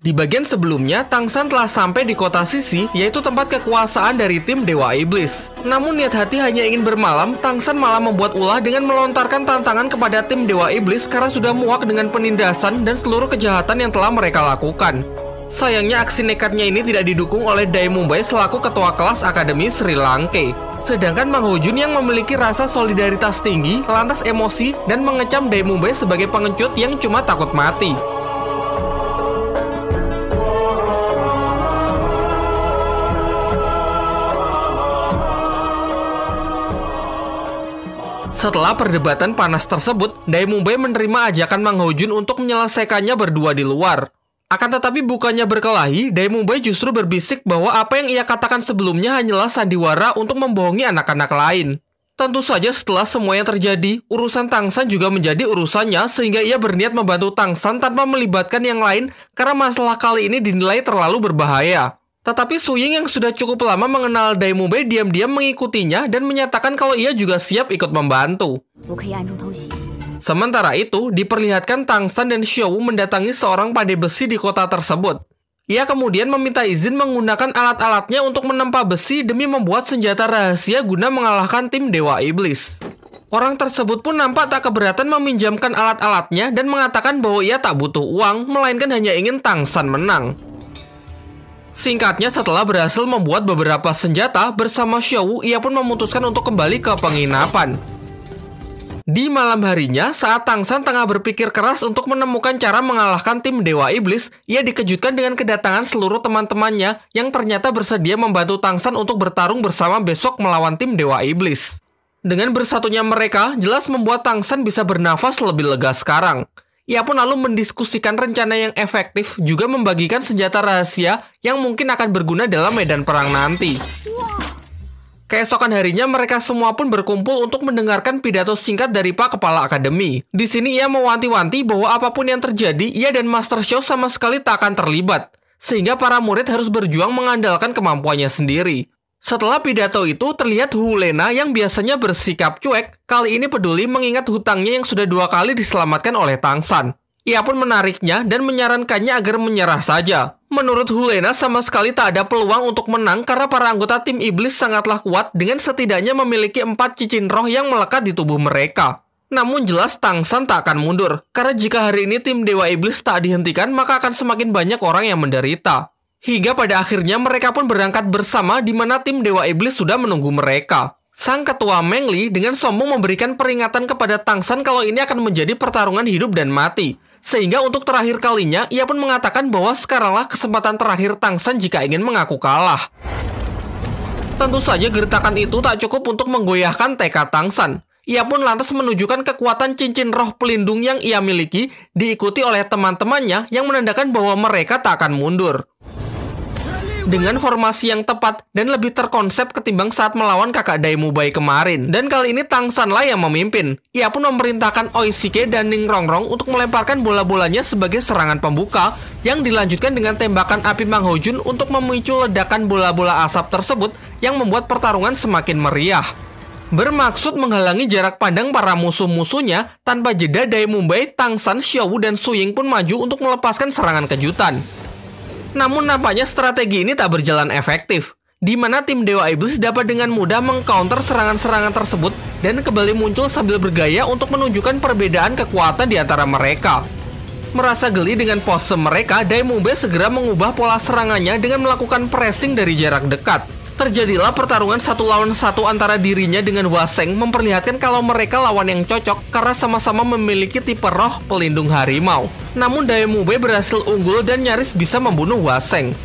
Di bagian sebelumnya, Tang San telah sampai di kota Sisi, yaitu tempat kekuasaan dari tim Dewa Iblis. Namun niat hati hanya ingin bermalam, Tang San malah membuat ulah dengan melontarkan tantangan kepada tim Dewa Iblis karena sudah muak dengan penindasan dan seluruh kejahatan yang telah mereka lakukan. Sayangnya aksi nekatnya ini tidak didukung oleh Dai Mumbai selaku ketua kelas Akademi Sri Lanka. Sedangkan Mang Hojun yang memiliki rasa solidaritas tinggi, lantas emosi, dan mengecam Dai Mumbai sebagai pengecut yang cuma takut mati. Setelah perdebatan panas tersebut, Dai Mumbai menerima ajakan Mang Hojun untuk menyelesaikannya berdua di luar. Akan tetapi bukannya berkelahi, Dai Mumbai justru berbisik bahwa apa yang ia katakan sebelumnya hanyalah sandiwara untuk membohongi anak-anak lain. Tentu saja setelah semua yang terjadi, urusan Tang San juga menjadi urusannya sehingga ia berniat membantu Tang San tanpa melibatkan yang lain karena masalah kali ini dinilai terlalu berbahaya. Tetapi Su Ying yang sudah cukup lama mengenal Daimube diam-diam mengikutinya dan menyatakan kalau ia juga siap ikut membantu. Sementara itu, diperlihatkan Tang San dan Xiao Wu mendatangi seorang pade besi di kota tersebut. Ia kemudian meminta izin menggunakan alat-alatnya untuk menempa besi demi membuat senjata rahasia guna mengalahkan tim Dewa Iblis. Orang tersebut pun nampak tak keberatan meminjamkan alat-alatnya dan mengatakan bahwa ia tak butuh uang, melainkan hanya ingin Tang San menang. Singkatnya setelah berhasil membuat beberapa senjata bersama Xiaowu, ia pun memutuskan untuk kembali ke penginapan. Di malam harinya, saat Tang San tengah berpikir keras untuk menemukan cara mengalahkan tim Dewa Iblis, ia dikejutkan dengan kedatangan seluruh teman-temannya yang ternyata bersedia membantu Tang San untuk bertarung bersama besok melawan tim Dewa Iblis. Dengan bersatunya mereka, jelas membuat Tang San bisa bernafas lebih lega sekarang. Ia pun lalu mendiskusikan rencana yang efektif juga membagikan senjata rahasia yang mungkin akan berguna dalam medan perang nanti. Keesokan harinya mereka semua pun berkumpul untuk mendengarkan pidato singkat dari Pak Kepala Akademi. Di sini ia mewanti-wanti bahwa apapun yang terjadi, ia dan Master Show sama sekali tak akan terlibat. Sehingga para murid harus berjuang mengandalkan kemampuannya sendiri. Setelah pidato itu, terlihat Hulena yang biasanya bersikap cuek, kali ini peduli mengingat hutangnya yang sudah dua kali diselamatkan oleh Tang San. Ia pun menariknya dan menyarankannya agar menyerah saja. Menurut Hulena sama sekali tak ada peluang untuk menang karena para anggota tim iblis sangatlah kuat dengan setidaknya memiliki empat cincin roh yang melekat di tubuh mereka. Namun jelas Tang San tak akan mundur, karena jika hari ini tim Dewa Iblis tak dihentikan maka akan semakin banyak orang yang menderita. Hingga pada akhirnya mereka pun berangkat bersama di mana tim Dewa Iblis sudah menunggu mereka. Sang ketua Mengli dengan sombong memberikan peringatan kepada Tang San kalau ini akan menjadi pertarungan hidup dan mati. Sehingga untuk terakhir kalinya, ia pun mengatakan bahwa sekaranglah kesempatan terakhir Tang San jika ingin mengaku kalah. Tentu saja gertakan itu tak cukup untuk menggoyahkan tekad Tang San. Ia pun lantas menunjukkan kekuatan cincin roh pelindung yang ia miliki, diikuti oleh teman-temannya yang menandakan bahwa mereka tak akan mundur dengan formasi yang tepat dan lebih terkonsep ketimbang saat melawan kakak Dai Daimubai kemarin. Dan kali ini Tang San lah yang memimpin. Ia pun memerintahkan Oishike dan Ning Rongrong untuk melemparkan bola-bolanya sebagai serangan pembuka yang dilanjutkan dengan tembakan api Mang Hojun untuk memicu ledakan bola-bola asap tersebut yang membuat pertarungan semakin meriah bermaksud menghalangi jarak pandang para musuh-musuhnya tanpa jeda Dai Mumbai, Tang San, Xiaowu, dan Suying pun maju untuk melepaskan serangan kejutan. Namun nampaknya strategi ini tak berjalan efektif, di mana tim Dewa Iblis dapat dengan mudah mengcounter serangan-serangan tersebut dan kembali muncul sambil bergaya untuk menunjukkan perbedaan kekuatan di antara mereka. Merasa geli dengan pose mereka, Daimube segera mengubah pola serangannya dengan melakukan pressing dari jarak dekat. Terjadilah pertarungan satu lawan satu antara dirinya dengan Waseng memperlihatkan kalau mereka lawan yang cocok karena sama-sama memiliki tipe roh pelindung harimau. Namun Daemube berhasil unggul dan nyaris bisa membunuh Waseng.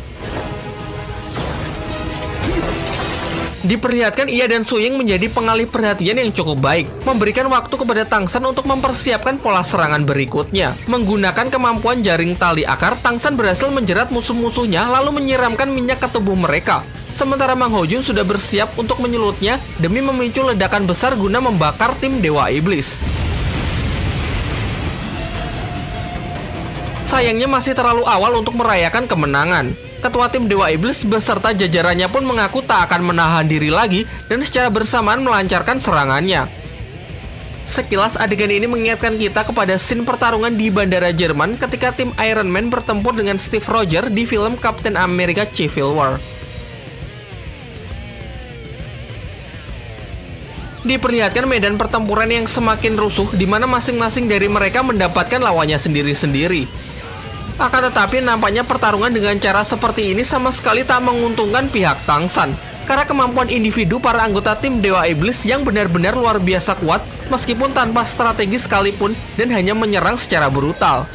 Diperlihatkan ia dan Suying menjadi pengalih perhatian yang cukup baik, memberikan waktu kepada Tang San untuk mempersiapkan pola serangan berikutnya. Menggunakan kemampuan jaring tali akar, Tang San berhasil menjerat musuh-musuhnya lalu menyiramkan minyak ke tubuh mereka sementara Mang Hojun sudah bersiap untuk menyulutnya demi memicu ledakan besar guna membakar tim Dewa Iblis. Sayangnya masih terlalu awal untuk merayakan kemenangan. Ketua tim Dewa Iblis beserta jajarannya pun mengaku tak akan menahan diri lagi dan secara bersamaan melancarkan serangannya. Sekilas adegan ini mengingatkan kita kepada scene pertarungan di bandara Jerman ketika tim Iron Man bertempur dengan Steve Rogers di film Captain America Civil War. diperlihatkan medan pertempuran yang semakin rusuh di mana masing-masing dari mereka mendapatkan lawannya sendiri-sendiri. Akan tetapi nampaknya pertarungan dengan cara seperti ini sama sekali tak menguntungkan pihak Tang San karena kemampuan individu para anggota tim Dewa Iblis yang benar-benar luar biasa kuat meskipun tanpa strategi sekalipun dan hanya menyerang secara brutal.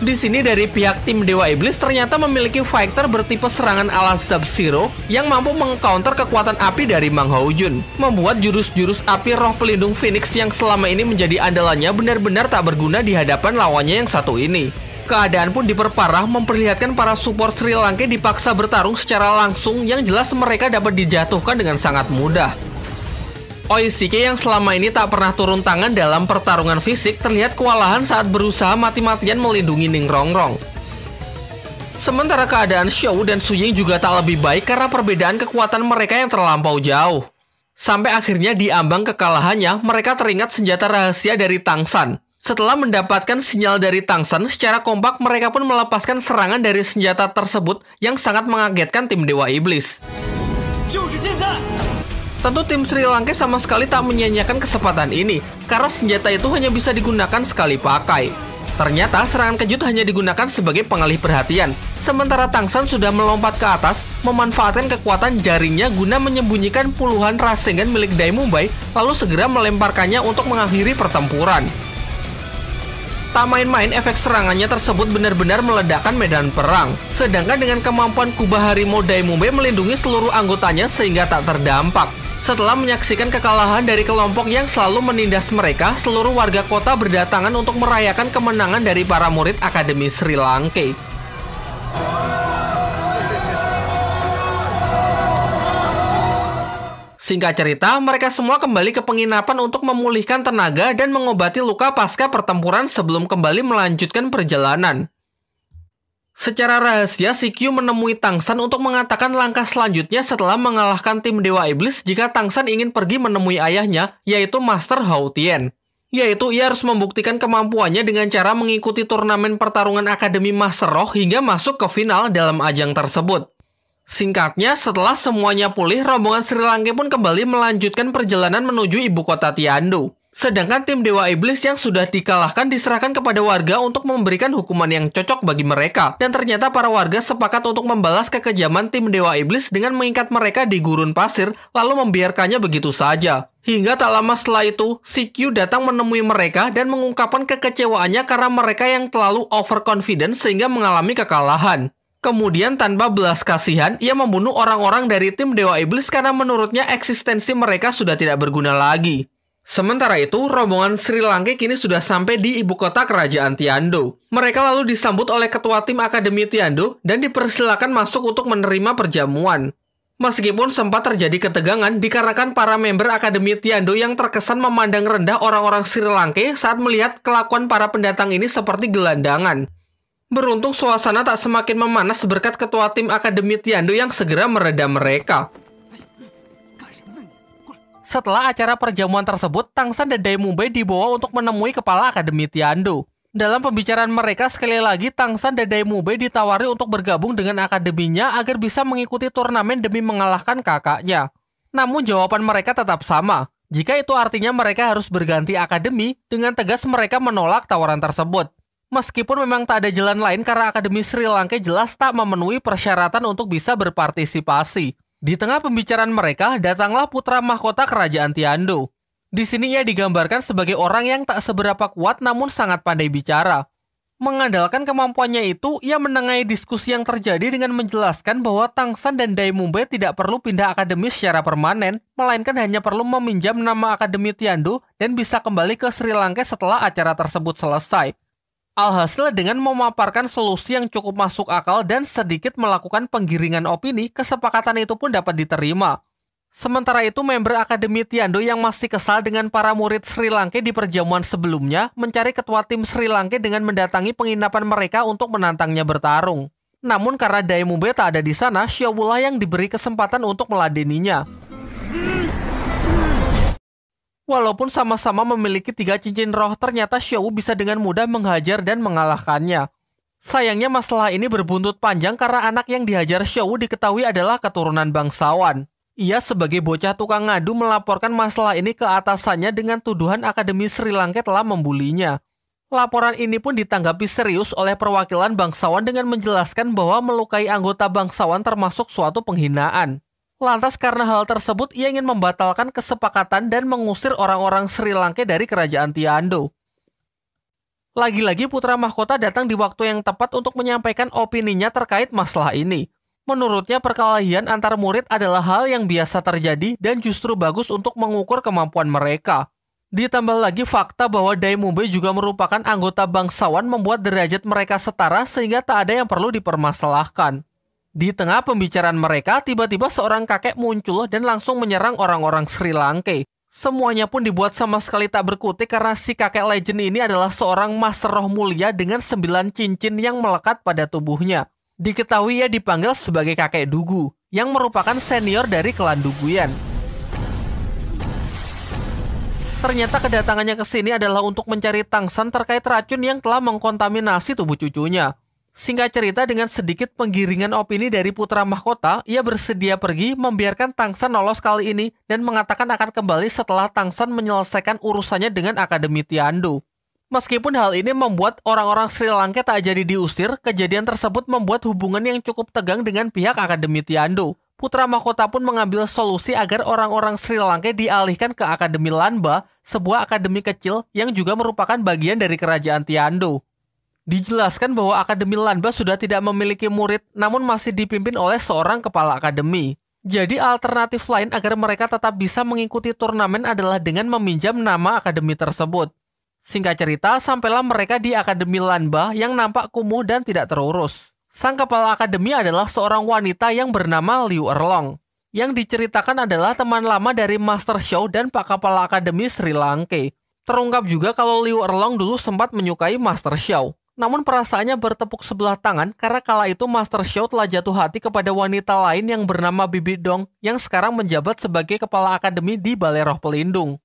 Di sini dari pihak tim Dewa Iblis ternyata memiliki fighter bertipe serangan ala Sub-Zero yang mampu mengcounter kekuatan api dari Mang Houjun, membuat jurus-jurus api roh pelindung Phoenix yang selama ini menjadi andalannya benar-benar tak berguna di hadapan lawannya yang satu ini. Keadaan pun diperparah memperlihatkan para support Sri Lanka dipaksa bertarung secara langsung yang jelas mereka dapat dijatuhkan dengan sangat mudah. Oishiki yang selama ini tak pernah turun tangan dalam pertarungan fisik terlihat kewalahan saat berusaha mati-matian melindungi Ning Rongrong. Sementara keadaan Xiao dan Su Ying juga tak lebih baik karena perbedaan kekuatan mereka yang terlampau jauh. Sampai akhirnya di ambang kekalahannya, mereka teringat senjata rahasia dari Tang San. Setelah mendapatkan sinyal dari Tang San, secara kompak mereka pun melepaskan serangan dari senjata tersebut yang sangat mengagetkan tim Dewa Iblis. 就是现在 Tentu tim Sri Lanka sama sekali tak menyanyiakan kesempatan ini, karena senjata itu hanya bisa digunakan sekali pakai. Ternyata serangan kejut hanya digunakan sebagai pengalih perhatian, sementara Tang San sudah melompat ke atas, memanfaatkan kekuatan jarinya guna menyembunyikan puluhan rasengan milik Dai Mumbai, lalu segera melemparkannya untuk mengakhiri pertempuran. Tak main-main efek serangannya tersebut benar-benar meledakkan medan perang. Sedangkan dengan kemampuan Kuba Dai Mumbai melindungi seluruh anggotanya sehingga tak terdampak. Setelah menyaksikan kekalahan dari kelompok yang selalu menindas mereka, seluruh warga kota berdatangan untuk merayakan kemenangan dari para murid Akademi Sri Lanka. Singkat cerita, mereka semua kembali ke penginapan untuk memulihkan tenaga dan mengobati luka pasca pertempuran sebelum kembali melanjutkan perjalanan. Secara rahasia, si Q menemui Tang San untuk mengatakan langkah selanjutnya setelah mengalahkan tim Dewa Iblis jika Tang San ingin pergi menemui ayahnya, yaitu Master Hao Tian. Yaitu ia harus membuktikan kemampuannya dengan cara mengikuti turnamen pertarungan Akademi Master Roh hingga masuk ke final dalam ajang tersebut. Singkatnya, setelah semuanya pulih, rombongan Sri Lanka pun kembali melanjutkan perjalanan menuju ibu kota Tiandu. Sedangkan tim Dewa Iblis yang sudah dikalahkan diserahkan kepada warga untuk memberikan hukuman yang cocok bagi mereka. Dan ternyata para warga sepakat untuk membalas kekejaman tim Dewa Iblis dengan mengikat mereka di gurun pasir, lalu membiarkannya begitu saja. Hingga tak lama setelah itu, si Q datang menemui mereka dan mengungkapkan kekecewaannya karena mereka yang terlalu overconfident sehingga mengalami kekalahan. Kemudian tanpa belas kasihan, ia membunuh orang-orang dari tim Dewa Iblis karena menurutnya eksistensi mereka sudah tidak berguna lagi. Sementara itu, rombongan Sri Lanka kini sudah sampai di ibu kota kerajaan Tiando. Mereka lalu disambut oleh ketua tim Akademi Tiando dan dipersilakan masuk untuk menerima perjamuan. Meskipun sempat terjadi ketegangan dikarenakan para member Akademi Tiando yang terkesan memandang rendah orang-orang Sri Lanka saat melihat kelakuan para pendatang ini seperti gelandangan. Beruntung suasana tak semakin memanas berkat ketua tim Akademi Tiando yang segera meredam mereka. Setelah acara perjamuan tersebut, Tang San dan Dai Mumbai dibawa untuk menemui kepala Akademi Tiando. Dalam pembicaraan mereka, sekali lagi Tang San dan Dai Mube ditawari untuk bergabung dengan akademinya agar bisa mengikuti turnamen demi mengalahkan kakaknya. Namun jawaban mereka tetap sama. Jika itu artinya mereka harus berganti akademi, dengan tegas mereka menolak tawaran tersebut. Meskipun memang tak ada jalan lain karena Akademi Sri Lanka jelas tak memenuhi persyaratan untuk bisa berpartisipasi. Di tengah pembicaraan mereka, datanglah putra mahkota kerajaan Tiando. Di sini ia digambarkan sebagai orang yang tak seberapa kuat namun sangat pandai bicara. Mengandalkan kemampuannya itu, ia menengahi diskusi yang terjadi dengan menjelaskan bahwa Tang San dan Dai Mumbai tidak perlu pindah akademi secara permanen, melainkan hanya perlu meminjam nama Akademi Tiando dan bisa kembali ke Sri Lanka setelah acara tersebut selesai. Alhasil dengan memaparkan solusi yang cukup masuk akal dan sedikit melakukan penggiringan opini, kesepakatan itu pun dapat diterima. Sementara itu, member Akademi Tiando yang masih kesal dengan para murid Sri Lanka di perjamuan sebelumnya mencari ketua tim Sri Lanka dengan mendatangi penginapan mereka untuk menantangnya bertarung. Namun karena Daimube tak ada di sana, Shiobula yang diberi kesempatan untuk meladeninya. Walaupun sama-sama memiliki tiga cincin roh, ternyata Xiaowu bisa dengan mudah menghajar dan mengalahkannya. Sayangnya masalah ini berbuntut panjang karena anak yang dihajar Xiaowu diketahui adalah keturunan bangsawan. Ia sebagai bocah tukang ngadu melaporkan masalah ini ke atasannya dengan tuduhan Akademi Sri Lanka telah membulinya. Laporan ini pun ditanggapi serius oleh perwakilan bangsawan dengan menjelaskan bahwa melukai anggota bangsawan termasuk suatu penghinaan. Lantas karena hal tersebut ia ingin membatalkan kesepakatan dan mengusir orang-orang Sri Lanka dari kerajaan Tiando. Lagi-lagi putra mahkota datang di waktu yang tepat untuk menyampaikan opininya terkait masalah ini. Menurutnya perkelahian antar murid adalah hal yang biasa terjadi dan justru bagus untuk mengukur kemampuan mereka. Ditambah lagi fakta bahwa Dai Mumbai juga merupakan anggota bangsawan membuat derajat mereka setara sehingga tak ada yang perlu dipermasalahkan. Di tengah pembicaraan mereka, tiba-tiba seorang kakek muncul dan langsung menyerang orang-orang Sri Lanka. Semuanya pun dibuat sama sekali tak berkutik karena si kakek legend ini adalah seorang master roh mulia dengan sembilan cincin yang melekat pada tubuhnya. Diketahui ia dipanggil sebagai kakek Dugu, yang merupakan senior dari klan Duguyan. Ternyata kedatangannya ke sini adalah untuk mencari Tang San terkait racun yang telah mengkontaminasi tubuh cucunya. Singkat cerita, dengan sedikit penggiringan opini dari putra mahkota, ia bersedia pergi membiarkan Tang San lolos kali ini dan mengatakan akan kembali setelah Tang San menyelesaikan urusannya dengan Akademi Tiandu. Meskipun hal ini membuat orang-orang Sri Lanka tak jadi diusir, kejadian tersebut membuat hubungan yang cukup tegang dengan pihak Akademi Tiandu. Putra Mahkota pun mengambil solusi agar orang-orang Sri Lanka dialihkan ke Akademi Lanba, sebuah akademi kecil yang juga merupakan bagian dari kerajaan Tiandu dijelaskan bahwa Akademi Lanba sudah tidak memiliki murid namun masih dipimpin oleh seorang kepala akademi. Jadi alternatif lain agar mereka tetap bisa mengikuti turnamen adalah dengan meminjam nama akademi tersebut. Singkat cerita, sampailah mereka di Akademi Lanba yang nampak kumuh dan tidak terurus. Sang kepala akademi adalah seorang wanita yang bernama Liu Erlong, yang diceritakan adalah teman lama dari Master Show dan Pak Kepala Akademi Sri Lanka. Terungkap juga kalau Liu Erlong dulu sempat menyukai Master Show. Namun perasaannya bertepuk sebelah tangan karena kala itu Master Show telah jatuh hati kepada wanita lain yang bernama Bibi Dong yang sekarang menjabat sebagai kepala akademi di Balai Roh Pelindung.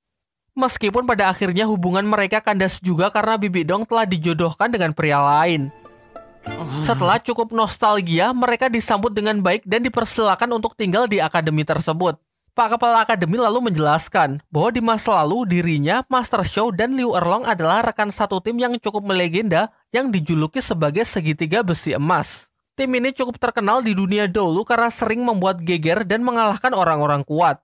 Meskipun pada akhirnya hubungan mereka kandas juga karena Bibi Dong telah dijodohkan dengan pria lain. Setelah cukup nostalgia, mereka disambut dengan baik dan dipersilakan untuk tinggal di akademi tersebut. Pak Kepala Akademi lalu menjelaskan bahwa di masa lalu dirinya, Master Show, dan Liu Erlong adalah rekan satu tim yang cukup melegenda yang dijuluki sebagai segitiga besi emas. Tim ini cukup terkenal di dunia dahulu karena sering membuat geger dan mengalahkan orang-orang kuat.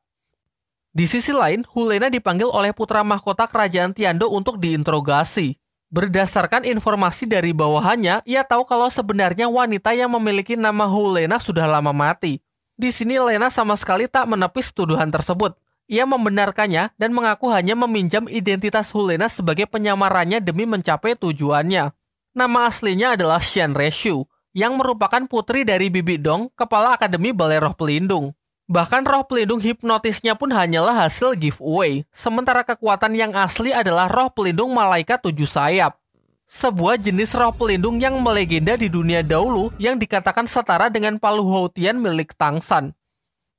Di sisi lain, Hulena dipanggil oleh putra mahkota kerajaan Tiando untuk diinterogasi. Berdasarkan informasi dari bawahannya, ia tahu kalau sebenarnya wanita yang memiliki nama Hulena sudah lama mati. Di sini Lena sama sekali tak menepis tuduhan tersebut. Ia membenarkannya dan mengaku hanya meminjam identitas Hulena sebagai penyamarannya demi mencapai tujuannya. Nama aslinya adalah Shen Reshu, yang merupakan putri dari Bibi Dong, kepala Akademi Balai Roh Pelindung. Bahkan roh pelindung hipnotisnya pun hanyalah hasil giveaway, sementara kekuatan yang asli adalah roh pelindung malaikat tujuh sayap. Sebuah jenis roh pelindung yang melegenda di dunia dahulu yang dikatakan setara dengan palu Houtian milik Tang San.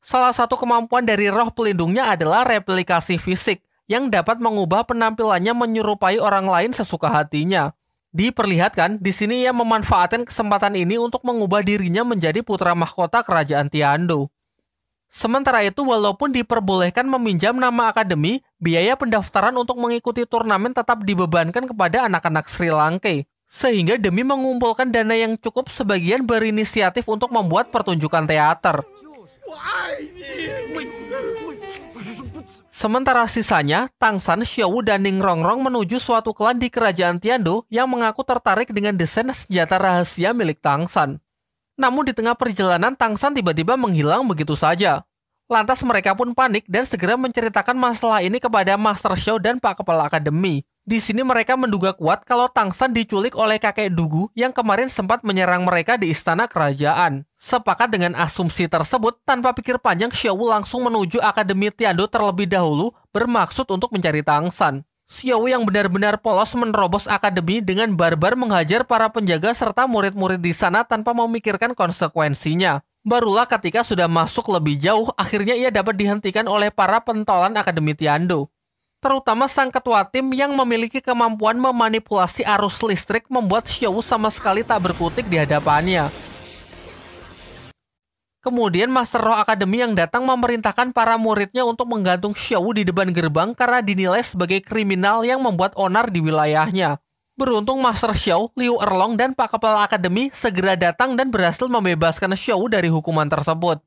Salah satu kemampuan dari roh pelindungnya adalah replikasi fisik, yang dapat mengubah penampilannya menyerupai orang lain sesuka hatinya diperlihatkan di sini ia memanfaatkan kesempatan ini untuk mengubah dirinya menjadi putra mahkota kerajaan Tiando. Sementara itu, walaupun diperbolehkan meminjam nama akademi, biaya pendaftaran untuk mengikuti turnamen tetap dibebankan kepada anak-anak Sri Lanka. Sehingga demi mengumpulkan dana yang cukup, sebagian berinisiatif untuk membuat pertunjukan teater. Sementara sisanya, Tang San, Xiao Wu, dan Ning Rongrong menuju suatu klan di kerajaan Tiandu yang mengaku tertarik dengan desain senjata rahasia milik Tang San. Namun di tengah perjalanan, Tang San tiba-tiba menghilang begitu saja. Lantas mereka pun panik dan segera menceritakan masalah ini kepada Master Xiao dan Pak Kepala Akademi. Di sini mereka menduga kuat kalau Tang San diculik oleh kakek Dugu yang kemarin sempat menyerang mereka di istana kerajaan. Sepakat dengan asumsi tersebut, tanpa pikir panjang Xiao langsung menuju Akademi Tiando terlebih dahulu bermaksud untuk mencari Tang San. Xiao yang benar-benar polos menerobos akademi dengan barbar menghajar para penjaga serta murid-murid di sana tanpa memikirkan konsekuensinya. Barulah ketika sudah masuk lebih jauh, akhirnya ia dapat dihentikan oleh para pentolan Akademi Tiando terutama sang ketua tim yang memiliki kemampuan memanipulasi arus listrik membuat Xiao sama sekali tak berkutik di hadapannya. Kemudian Master Roh Academy yang datang memerintahkan para muridnya untuk menggantung Xiao di depan gerbang karena dinilai sebagai kriminal yang membuat onar di wilayahnya. Beruntung Master Xiao, Liu Erlong, dan Pak Kepala Akademi segera datang dan berhasil membebaskan Xiao dari hukuman tersebut.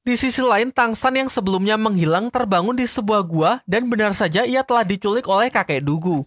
Di sisi lain, Tang San yang sebelumnya menghilang terbangun di sebuah gua dan benar saja ia telah diculik oleh kakek Dugu.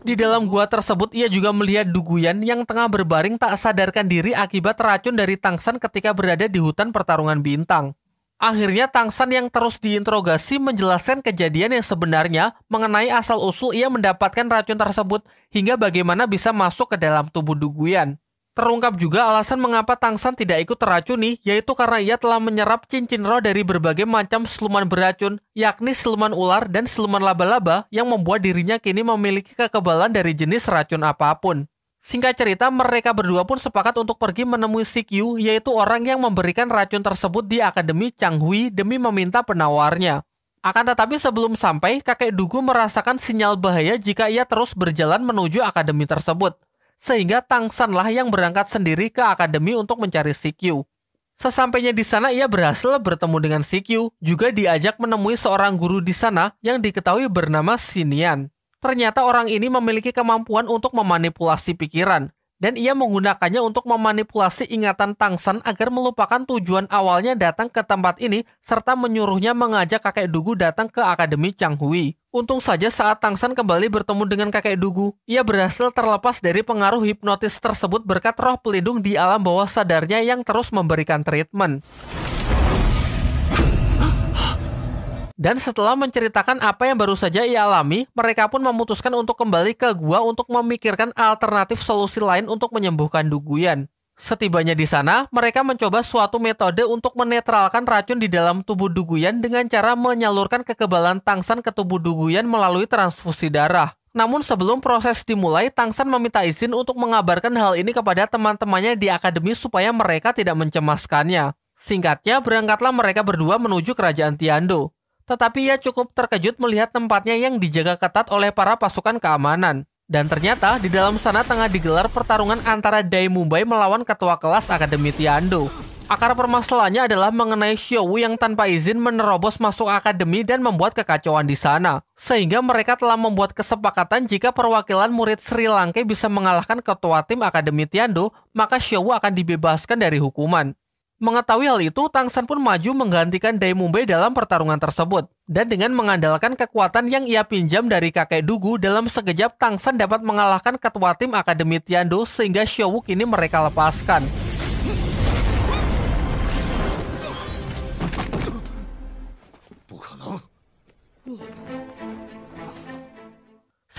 Di dalam gua tersebut, ia juga melihat Duguyan yang tengah berbaring tak sadarkan diri akibat racun dari Tang San ketika berada di hutan pertarungan bintang. Akhirnya Tang San yang terus diinterogasi menjelaskan kejadian yang sebenarnya mengenai asal-usul ia mendapatkan racun tersebut hingga bagaimana bisa masuk ke dalam tubuh Duguyan. Terungkap juga alasan mengapa Tang San tidak ikut teracuni, yaitu karena ia telah menyerap cincin roh dari berbagai macam siluman beracun, yakni siluman ular dan siluman laba-laba yang membuat dirinya kini memiliki kekebalan dari jenis racun apapun. Singkat cerita, mereka berdua pun sepakat untuk pergi menemui CQ, yaitu orang yang memberikan racun tersebut di Akademi Changhui demi meminta penawarnya. Akan tetapi sebelum sampai, kakek Dugu merasakan sinyal bahaya jika ia terus berjalan menuju akademi tersebut sehingga Tang San lah yang berangkat sendiri ke akademi untuk mencari CQ. Sesampainya di sana ia berhasil bertemu dengan CQ, juga diajak menemui seorang guru di sana yang diketahui bernama Sinian. Ternyata orang ini memiliki kemampuan untuk memanipulasi pikiran, dan ia menggunakannya untuk memanipulasi ingatan Tang San agar melupakan tujuan awalnya datang ke tempat ini serta menyuruhnya mengajak kakek Dugu datang ke Akademi Chang Hui. Untung saja saat Tang San kembali bertemu dengan kakek Dugu, ia berhasil terlepas dari pengaruh hipnotis tersebut berkat roh pelindung di alam bawah sadarnya yang terus memberikan treatment. Dan setelah menceritakan apa yang baru saja ia alami, mereka pun memutuskan untuk kembali ke gua untuk memikirkan alternatif solusi lain untuk menyembuhkan Duguyan. Setibanya di sana, mereka mencoba suatu metode untuk menetralkan racun di dalam tubuh Duguyan dengan cara menyalurkan kekebalan Tangsan ke tubuh Duguyan melalui transfusi darah. Namun sebelum proses dimulai, Tangsan meminta izin untuk mengabarkan hal ini kepada teman-temannya di akademi supaya mereka tidak mencemaskannya. Singkatnya, berangkatlah mereka berdua menuju kerajaan Tiando. Tetapi ia cukup terkejut melihat tempatnya yang dijaga ketat oleh para pasukan keamanan. Dan ternyata di dalam sana tengah digelar pertarungan antara Dai Mumbai melawan ketua kelas Akademi Tiando. Akar permasalahannya adalah mengenai Xiaowu yang tanpa izin menerobos masuk akademi dan membuat kekacauan di sana. Sehingga mereka telah membuat kesepakatan jika perwakilan murid Sri Lanka bisa mengalahkan ketua tim Akademi Tiando, maka Xiaowu akan dibebaskan dari hukuman. Mengetahui hal itu, Tang San pun maju menggantikan Dai Mumbai dalam pertarungan tersebut. Dan dengan mengandalkan kekuatan yang ia pinjam dari kakek Dugu, dalam sekejap Tang San dapat mengalahkan ketua tim Akademi Tiando sehingga Shou ini mereka lepaskan. Bukan. Oh.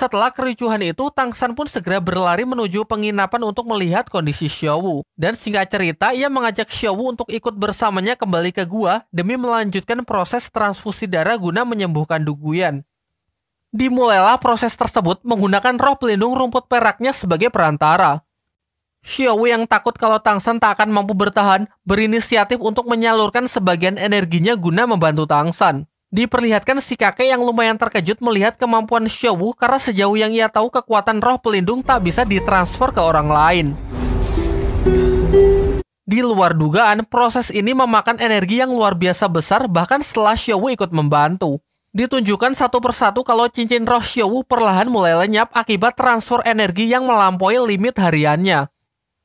Setelah kericuhan itu, Tang San pun segera berlari menuju penginapan untuk melihat kondisi Xiaowu. Dan singkat cerita, ia mengajak Xiaowu untuk ikut bersamanya kembali ke gua demi melanjutkan proses transfusi darah guna menyembuhkan Duguyan. Dimulailah proses tersebut menggunakan roh pelindung rumput peraknya sebagai perantara. Xiaowu yang takut kalau Tang San tak akan mampu bertahan, berinisiatif untuk menyalurkan sebagian energinya guna membantu Tang San diperlihatkan si kakek yang lumayan terkejut melihat kemampuan Xiaowu karena sejauh yang ia tahu kekuatan roh pelindung tak bisa ditransfer ke orang lain. Di luar dugaan, proses ini memakan energi yang luar biasa besar bahkan setelah Xiaowu ikut membantu. Ditunjukkan satu persatu kalau cincin roh Xiaowu perlahan mulai lenyap akibat transfer energi yang melampaui limit hariannya.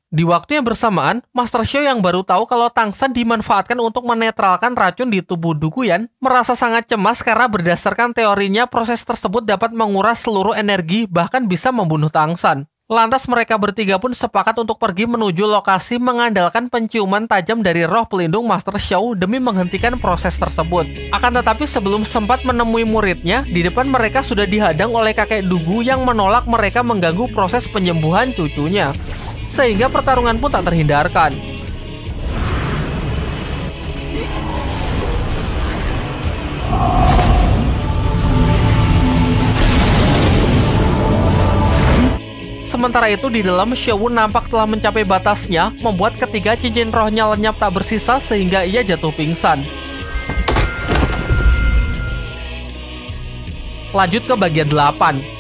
Di waktu yang bersamaan, Master Xiao yang baru tahu kalau Tang San dimanfaatkan untuk menetralkan racun di tubuh Dukuyan merasa sangat cemas karena berdasarkan teorinya proses tersebut dapat menguras seluruh energi bahkan bisa membunuh Tang San. Lantas mereka bertiga pun sepakat untuk pergi menuju lokasi mengandalkan penciuman tajam dari roh pelindung Master Xiao demi menghentikan proses tersebut. Akan tetapi sebelum sempat menemui muridnya, di depan mereka sudah dihadang oleh kakek Dugu yang menolak mereka mengganggu proses penyembuhan cucunya sehingga pertarungan pun tak terhindarkan. Sementara itu di dalam Xiaowu nampak telah mencapai batasnya, membuat ketiga cincin rohnya lenyap tak bersisa sehingga ia jatuh pingsan. Lanjut ke bagian 8.